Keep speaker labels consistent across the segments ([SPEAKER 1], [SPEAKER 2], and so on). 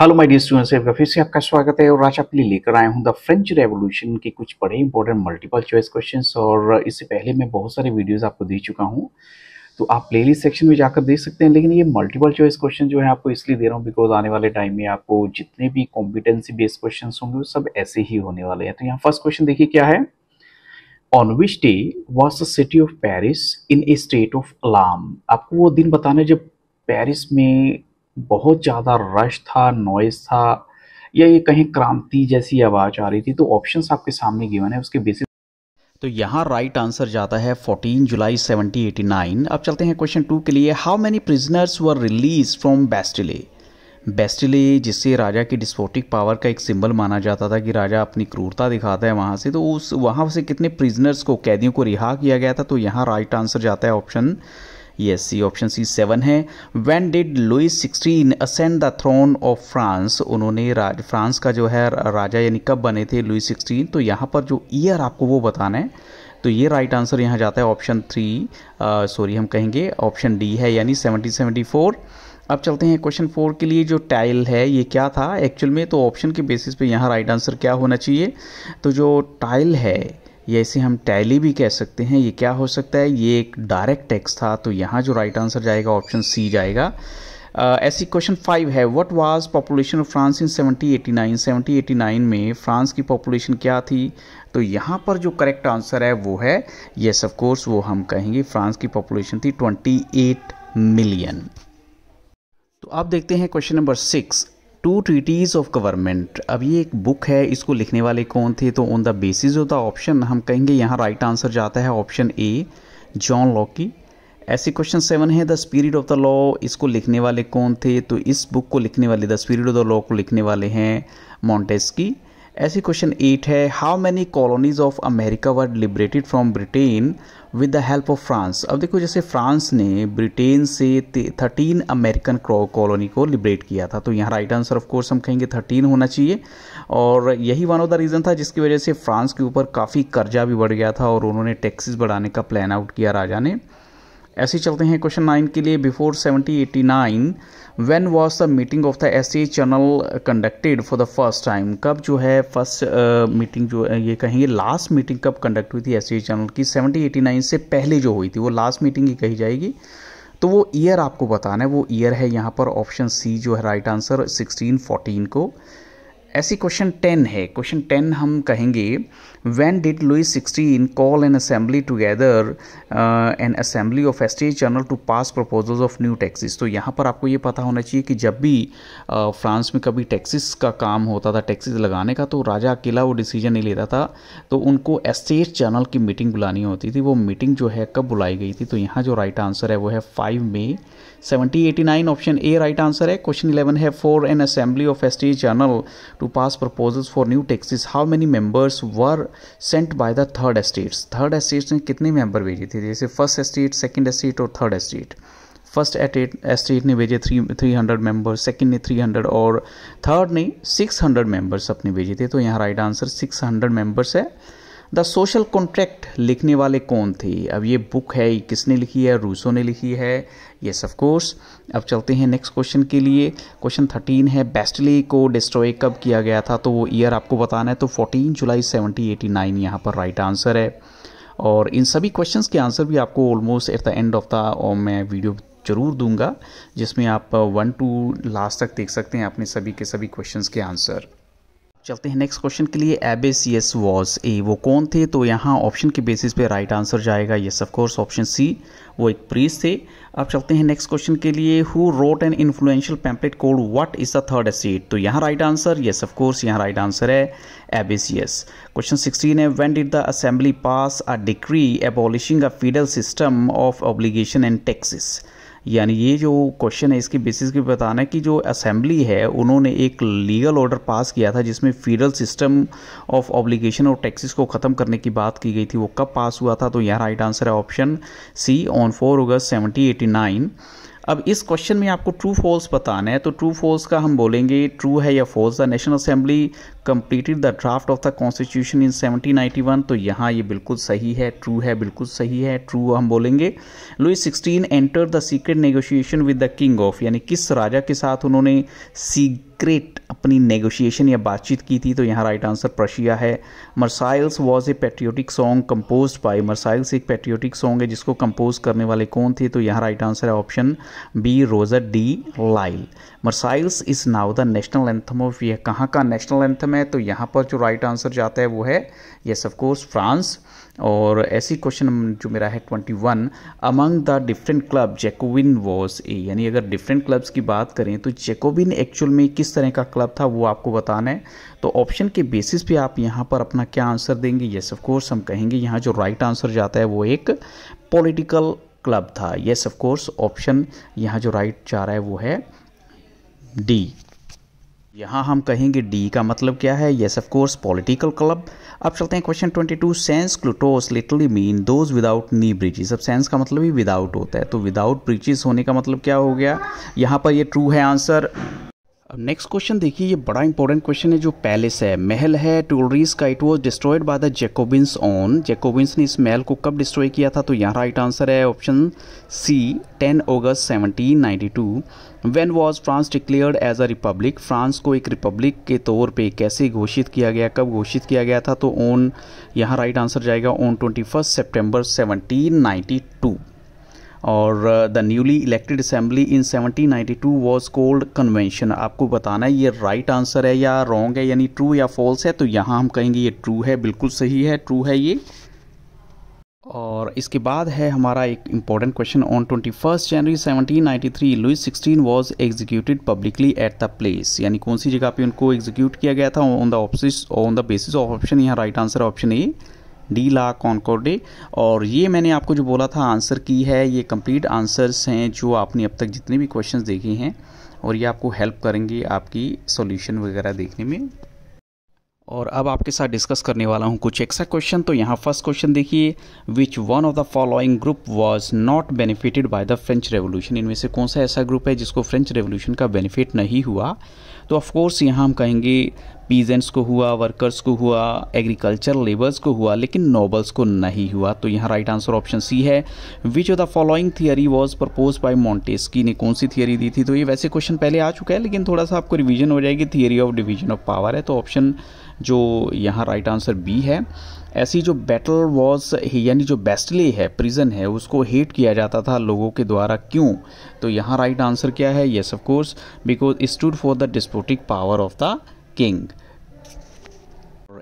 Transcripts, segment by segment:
[SPEAKER 1] hello my dear students एक फिर से आपका स्वागत है और आज आपके लिए लेकर आया हूं द फ्रेंच रेवोल्यूशन के कुछ बड़े इंपॉर्टेंट मल्टीपल चॉइस क्वेश्चंस और इससे पहले मैं बहुत सारे वीडियोस आपको दे चुका हूं तो आप प्लेलिस्ट सेक्शन में जाकर देख सकते हैं लेकिन ये मल्टीपल चॉइस क्वेश्चन जो है आपको इसलिए दे रहा हूँ बिकॉज आने वाले टाइम में आपको जितने भी कॉम्पिटेंसी बेस्ड क्वेश्चन होंगे वो सब ऐसे ही होने वाले हैं तो यहाँ फर्स्ट क्वेश्चन देखिए क्या है on which day was the city of Paris in a state of alarm आपको वो दिन बताना जब पेरिस में बहुत ज़्यादा रश था नॉइज़ था या ये कहीं क्रांति जैसी आवाज़ आ रही थी तो ऑप्शंस आपके सामने गिवन है उसके बेसिस तो यहाँ राइट आंसर जाता है 14 जुलाई 1789 अब चलते हैं क्वेश्चन टू के लिए how many prisoners were release from Bastille Bastille जिससे राजा की डिस्पोटिक पावर का एक सिंबल माना जाता था कि राजा अपनी क्रूरता दिखाता है वहाँ से तो उस वहाँ से कितने प्रिजनर्स को कैदियों को रिहा किया गया था तो यहाँ राइट आंसर जाता है option yes C option C seven है when did Louis sixteen ascend the throne of France उन्होंने राज फ्रांस का जो है राजा यानी कब बने थे लुइस सिक्सटीन तो यहाँ पर जो ईयर आपको वो बताना है तो ये राइट आंसर यहाँ जाता है ऑप्शन थ्री सॉरी हम कहेंगे ऑप्शन डी है यानी सेवनटीन सेवेंटी फोर अब चलते हैं क्वेश्चन फोर के लिए जो टाइल है ये क्या था एक्चुअल में तो ऑप्शन के बेसिस पे यहाँ राइट आंसर क्या होना चाहिए तो जो टाइल है या इसे हम टैली भी कह सकते हैं ये क्या हो सकता है ये एक डायरेक्ट टैक्स था तो यहाँ जो राइट आंसर जाएगा ऑप्शन सी जाएगा ऐसी क्वेश्चन फाइव है what was population of France in 1789 1789 में फ्रांस की पॉपुलेशन क्या थी तो यहाँ पर जो करेक्ट आंसर है वो है येस ऑफ कोर्स वो हम कहेंगे फ्रांस की पॉपुलेशन थी 28 मिलियन तो आप देखते हैं question number six two treaties of government अब ये एक बुक है इसको लिखने वाले कौन थे तो on the basis of the option हम कहेंगे यहाँ राइट आंसर जाता है ऑप्शन ए जॉन लॉकी ऐसे क्वेश्चन सेवन है the spirit of the law इसको लिखने वाले कौन थे तो इस बुक को लिखने वाले the spirit of the law को लिखने वाले हैं मॉन्टेस्की ऐसे क्वेश्चन एट है how many colonies of America were liberated from Britain with the help of France अब देखो जैसे फ्रांस ने ब्रिटेन से थर्टीन अमेरिकन कॉलोनी को लिबरेट किया था तो यहाँ राइट आंसर ऑफ कोर्स हम कहेंगे थर्टीन होना चाहिए और यही वन ऑफ द रीज़न था जिसकी वजह से फ्रांस के ऊपर काफ़ी कर्जा भी बढ़ गया था और उन्होंने टैक्सेस बढ़ाने का प्लान आउट किया राजा ने ऐसे चलते हैं क्वेश्चन नाइन के लिए before seventy eighty nine when was the meeting of the S C channel conducted for the first time कब जो है फर्स्ट मीटिंग जो ये कहेंगे लास्ट मीटिंग कब कंडक्ट हुई थी एस सी चैनल की सेवेंटी एटी नाइन से पहले जो हुई थी वो लास्ट मीटिंग ही कही जाएगी तो वो ईयर आपको बताना है वो ईयर है यहाँ पर ऑप्शन सी जो है राइट आंसर सिक्सटीन फोर्टीन को ऐसी क्वेश्चन टेन है क्वेश्चन टेन हम कहेंगे when did Louis XVI call an assembly together uh, an assembly of estate journal to pass proposals of new taxes तो यहाँ पर आपको ये पता होना चाहिए कि जब भी uh, फ्रांस में कभी टैक्सेस का काम होता था टैक्सेस लगाने का तो राजा अकेला वो डिसीजन नहीं लेता था तो उनको एस्टेट जर्नल की मीटिंग बुलानी होती थी वो मीटिंग जो है कब बुलाई गई थी तो यहाँ जो राइट आंसर है वो है five May seventy eighty nine option A right answer है क्वेश्चन इलेवन है for an assembly of estate general to pass proposals for new taxes how many members were sent by the third estates third estates ने कितने member भेजे थे जैसे first estate second estate और third estate first estate ने भेजे three three hundred member second ने three hundred और थर्ड ने सिक्स हंड्रेड मेम्बर्स अपने भेजे थे तो यहाँ right answer six hundred members है द सोशल कॉन्ट्रैक्ट लिखने वाले कौन थे अब ये बुक है ये किसने लिखी है रूसो ने लिखी है येस ऑफ कोर्स अब चलते हैं नेक्स्ट क्वेश्चन के लिए क्वेश्चन थर्टीन है बेस्टली को डिस्ट्रॉय कब किया गया था तो वो ईयर आपको बताना है तो फोर्टीन जुलाई सेवनटीन एटी नाइन यहाँ पर राइट right आंसर है और इन सभी क्वेश्चंस के आंसर भी आपको almost at the end of the मैं वीडियो ज़रूर दूंगा जिसमें आप वन टू लास्ट तक देख सकते हैं अपने सभी के सभी क्वेश्चंस के आंसर चलते हैं नेक्स्ट क्वेश्चन के लिए एबेसियस वॉज ए वो कौन थे तो यहाँ ऑप्शन के बेसिस पे राइट आंसर जाएगा yes of course option C वो एक प्रीस थे अब चलते हैं नेक्स्ट क्वेश्चन के लिए who wrote an influential pamphlet called what is the third estate तो यहाँ right answer yes of course यहाँ राइट आंसर है एबेसियस क्वेश्चन सिक्सटीन है when did the assembly pass a decree abolishing a feudal system of obligation and taxes यानी ये जो question है इसकी बेसिस पे बताना है कि जो असेंबली है उन्होंने एक लीगल ऑर्डर पास किया था जिसमें फीडल सिस्टम ऑफ ऑब्लिगेशन और टैक्सेस को ख़त्म करने की बात की गई थी वो कब पास हुआ था तो यहाँ राइट आंसर है ऑप्शन सी ऑन फोर अगस्त सेवनटीन एटी नाइन अब इस क्वेश्चन में आपको ट्रू फॉल्स बताना है तो ट्रू फॉल्स का हम बोलेंगे ट्रू है या false the national assembly completed the draft of the constitution in 1791 तो यहाँ ये बिल्कुल सही है ट्रू है बिल्कुल सही है ट्रू हम बोलेंगे Louis 16 enter the secret negotiation with the king of यानी किस राजा के साथ उन्होंने सीक्रेट अपनी नेगोशिएशन या बातचीत की थी तो यहाँ राइट आंसर प्रशिया है Marseillaise was a patriotic song composed by Marseillaise एक पेट्रियोटिक सॉन्ग है जिसको कंपोज करने वाले कौन थे तो यहाँ राइट आंसर है ऑप्शन बी रोजर डी लाइल Marseillaise is now the national anthem of यह कहाँ का नेशनल एंथम में तो यहाँ पर जो राइट आंसर जाता है वो है येस ऑफ कोर्स फ्रांस और ऐसी क्वेश्चन जो मेरा है twenty one among the different club Jacobin was a यानी अगर डिफरेंट क्लब्स की बात करें तो जेकोविन एक्चुअल में किस तरह का क्लब था वो आपको बताना है तो ऑप्शन के बेसिस पे आप यहाँ पर अपना क्या आंसर देंगे येस ऑफ कोर्स हम कहेंगे यहाँ जो राइट right आंसर जाता है वो एक पोलिटिकल क्लब था येस ऑफ कोर्स ऑप्शन यहाँ जो राइट right जा रहा है वो है डी यहाँ हम कहेंगे डी का मतलब क्या है yes of course political club अब चलते हैं question 22 sans culottes literally mean those without knee breeches अब सेंस का मतलब ही विदाउट होता है तो विदाउट ब्रिजिस होने का मतलब क्या हो गया यहाँ पर ये ट्रू है आंसर अब नेक्स्ट क्वेश्चन देखिए ये बड़ा इंपॉर्टेंट क्वेश्चन है जो पैलेस है महल है टूलरीज का it was destroyed by the Jacobins on Jacobins ने इस महल को कब डिस्ट्रॉय किया था तो यहाँ राइट आंसर है ऑप्शन सी 10 अगस्त 1792 when was France declared as a republic France को एक रिपब्लिक के तौर पर कैसे घोषित किया गया कब घोषित किया गया था तो ऑन यहाँ राइट आंसर जाएगा on twenty first September seventeen और the newly elected assembly in 1792 was called convention आपको बताना है ये राइट right आंसर है या रॉन्ग है यानी ट्रू या फॉल्स है तो यहाँ हम कहेंगे ये ट्रू है बिल्कुल सही है ट्रू है ये और इसके बाद है हमारा एक important question on twenty first जनवरी seventeen ninety three Louis sixteen was executed publicly at the place यानी कौन सी जगह पे उनको एग्जीक्यूट किया गया था on the option on the basis of option यहाँ right answer option A de la Concorde और ये मैंने आपको जो बोला था आंसर की है ये कंप्लीट आंसर्स हैं जो आपने अब तक जितने भी क्वेश्चन देखे हैं और ये आपको हेल्प करेंगे आपकी सोल्यूशन वगैरह देखने में और अब आपके साथ डिस्कस करने वाला हूँ कुछ एक्स्ट्रा क्वेश्चन तो यहाँ फर्स्ट क्वेश्चन देखिए which one of the following group was not benefited by the French revolution इनमें से कौन सा ऐसा ग्रुप है जिसको फ्रेंच रेवोल्यूशन का बेनिफिट नहीं हुआ तो ऑफकोर्स यहाँ हम कहेंगे पीजेंट्स को हुआ वर्कर्स को हुआ एग्रीकल्चर लेबर्स को हुआ लेकिन नोबल्स को नहीं हुआ तो यहाँ राइट आंसर ऑप्शन सी है which of the following theory was propose by Montesquieu ने कौन सी थियरी दी थी तो ये वैसे क्वेश्चन पहले आ चुका है लेकिन थोड़ा सा आपको रिविजन हो जाएगी theory of division of power है तो ऑप्शन जो यहाँ राइट आंसर बी है ऐसी जो बैटल वॉज यानी जो बेस्टले है प्रिजन है उसको हेट किया जाता था लोगों के द्वारा क्यों तो यहाँ राइट आंसर क्या है yes of course because stood for the despotic power of the king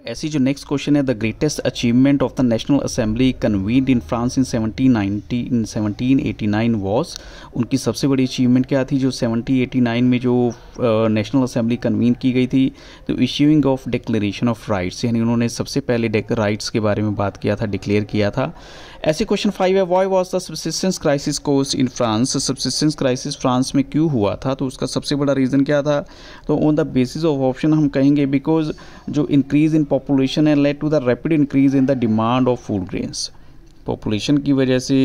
[SPEAKER 1] ऐसी जो नेक्स्ट क्वेश्चन है the greatest achievement of the national assembly convened in France in seventeen nineteen seventeen eighty nine was उनकी सबसे बड़ी achievement क्या थी जो seventeen eighty nine में जो नेशनल असेंबली कन्वीन की गई थी तो issuing of declaration of rights यानी उन्होंने सबसे पहले राइट्स के बारे में बात किया था डिक्लेयर किया था ऐसे क्वेश्चन फाइव है why was the subsistence crisis course in France subsistence crisis France में क्यों हुआ था तो उसका सबसे बड़ा रीज़न क्या था तो on the basis of option हम कहेंगे बिकॉज जो increase in population and led to the rapid increase in the demand of food grains population की वजह से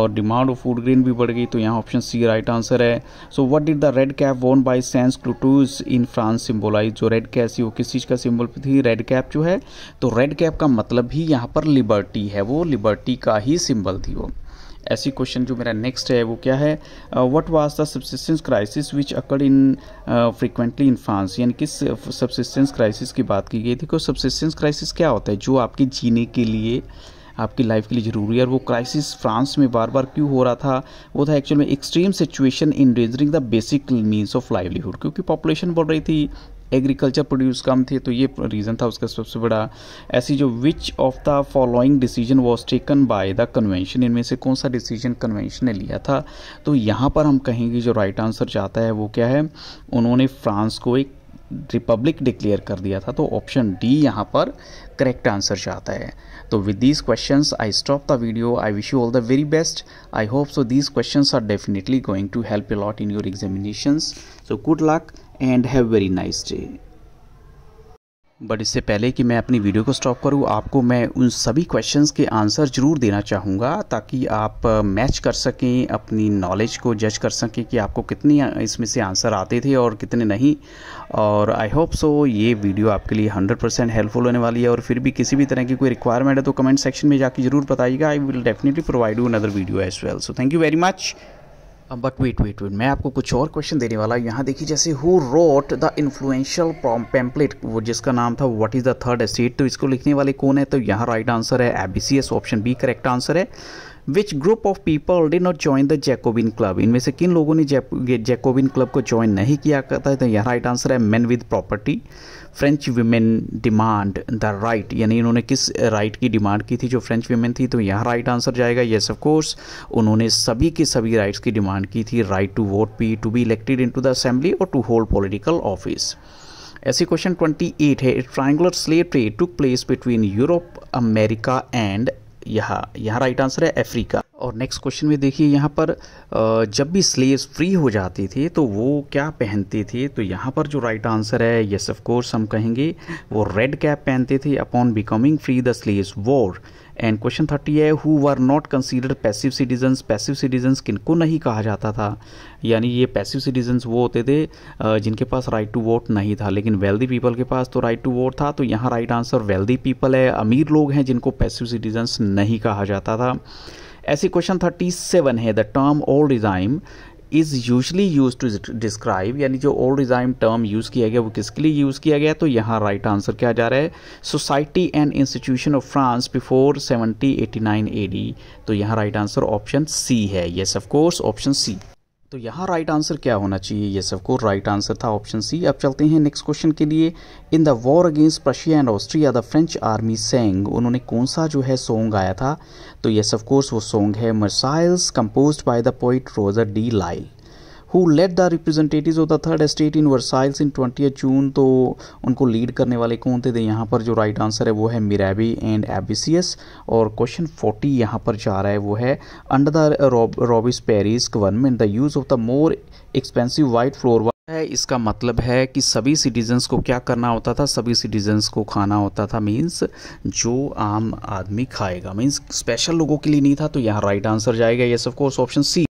[SPEAKER 1] और डिमांड ऑफ फूड ग्रेन भी बढ़ गई तो यहाँ ऑप्शन सी राइट आंसर है so what did the red cap worn by sans culottes in France symbolize जो रेड कैप थी वो किस चीज़ का सिम्बल थी रेड कैप जो है तो रेड कैप का मतलब ही यहाँ पर लिबर्टी है वो लिबर्टी का ही सिंबल थी वो ऐसी क्वेश्चन जो मेरा नेक्स्ट है वो क्या है what was the subsistence crisis which occurred in frequently in France यानी किस सब्सिस्टेंस क्राइसिस की बात की गई थी सब्सिस्टेंस क्राइसिस क्या होता है जो आपके जीने के लिए आपकी लाइफ के लिए ज़रूरी है और वो क्राइसिस फ्रांस में बार बार क्यों हो रहा था वो था एक्चुअल में एक्सट्रीम सिचुएशन इन रेजरिंग the basic means of livelihood क्योंकि पॉपुलेशन बढ़ रही थी एग्रीकल्चर प्रोड्यूस कम थे तो ये रीज़न था उसका सबसे बड़ा ऐसी जो which of the following decision was taken by the convention इनमें से कौन सा डिसीजन कन्वेंशन ने लिया था तो यहाँ पर हम कहेंगे जो राइट आंसर जाता है वो क्या है उन्होंने फ्रांस को एक रिपब्लिक डिक्लेयर कर दिया था तो ऑप्शन डी यहाँ पर करेक्ट आंसर जाता है तो with these question I stop the video I wish you all the very best I hope so these question are definitely going to help a lot in your examinations so good luck and have very nice day but इससे पहले कि मैं अपनी video को stop करूं आपको मैं उन सभी क्वेश्चंस के आंसर ज़रूर देना चाहूँगा ताकि आप मैच कर सकें अपनी नॉलेज को जज कर सकें कि आपको कितनी इसमें से आंसर आते थे और कितने नहीं और आई होप सो ये वीडियो आपके लिए 100 परसेंट हेल्पफुल होने वाली है और फिर भी किसी भी तरह की कोई रिक्वायरमेंट है तो कमेंट सेक्शन में जाकर जरूर बताइएगा I will definitely provide you another video as well so thank you very much but wait wait wait मैं आपको कुछ और क्वेश्चन देने वाला हूँ यहाँ देखिए जैसे who wrote the influential pamphlet वो जिसका नाम था what is the third estate तो इसको लिखने वाले कौन है तो यहाँ राइट आंसर है A B C S option B correct answer है which group of people did not join the Jacobin club इनमें से किन लोगों ने जैकोबिन क्लब को ज्वाइन नहीं किया करता है तो यहाँ राइट आंसर है man with property French women demand the right यानी इन्होंने किस राइट की डिमांड की थी जो फ्रेंच वीमेन थी तो यहाँ राइट आंसर जाएगा येस ऑफ कोर्स उन्होंने सभी के सभी राइट्स की डिमांड की थी राइट टू वोट पी to be elected into the assembly और टू होल्ड पोलिटिकल ऑफिस ऐसे क्वेश्चन ट्वेंटी एट है triangular slave trade took place between Europe America and यहाँ यहाँ राइट आंसर है अफ्रीका और नेक्स्ट क्वेश्चन में देखिए यहाँ पर जब भी स्लेव्स फ्री हो जाती थी तो वो क्या पहनती थी तो यहाँ पर जो राइट right आंसर है यस ऑफ कोर्स हम कहेंगे वो रेड कैप पहनते थे upon becoming free the slaves wore and question thirty है who are not consider passive citizens passive citizens किनको नहीं कहा जाता था यानी ये पैसिव सिटीजन्स वो होते थे जिनके पास राइट टू वोट नहीं था लेकिन वेल्दी पीपल के पास तो राइट टू वोट था तो यहाँ राइट आंसर वेल्दी पीपल है अमीर लोग हैं जिनको पैसिव सिटीजन्स नहीं कहा जाता था ऐसे क्वेश्चन थर्टी सेवन है the term old regime is usually use to describe यानी जो ओल्ड रिजाइम टर्म यूज़ किया गया वो किसके लिए यूज़ किया गया तो यहाँ राइट आंसर क्या जा रहा है society and institution of France before seventy eighty nine A D तो यहाँ राइट आंसर ऑप्शन सी है येस ऑफकोर्स ऑप्शन सी तो यहाँ राइट आंसर क्या होना चाहिए ये सबको राइट आंसर था ऑप्शन सी अब चलते हैं नेक्स्ट क्वेश्चन के लिए in the war against Prussia and Austria the French army sang उन्होंने कौन सा जो है सॉन्ग आया था तो ये सब कोर्स वो सॉन्ग है Marseillaise composed by the poet Roger de लाइल who led the representative of the third estate in Versailles in twenty June तो उनको लीड करने वाले कौन थे तो यहाँ पर जो राइट आंसर है वो है मिराबी एंड एबिसियस और क्वेश्चन फोर्टी यहाँ पर जा रहा है वो है under the Robespierre government the use of the more expensive white flour है इसका मतलब है कि सभी सिटीजन्स को क्या करना होता था सभी सिटीजन्स को खाना होता था मीन्स जो आम आदमी खाएगा मीन्स स्पेशल लोगों के लिए नहीं था तो यहाँ राइट आंसर जाएगा yes of course option C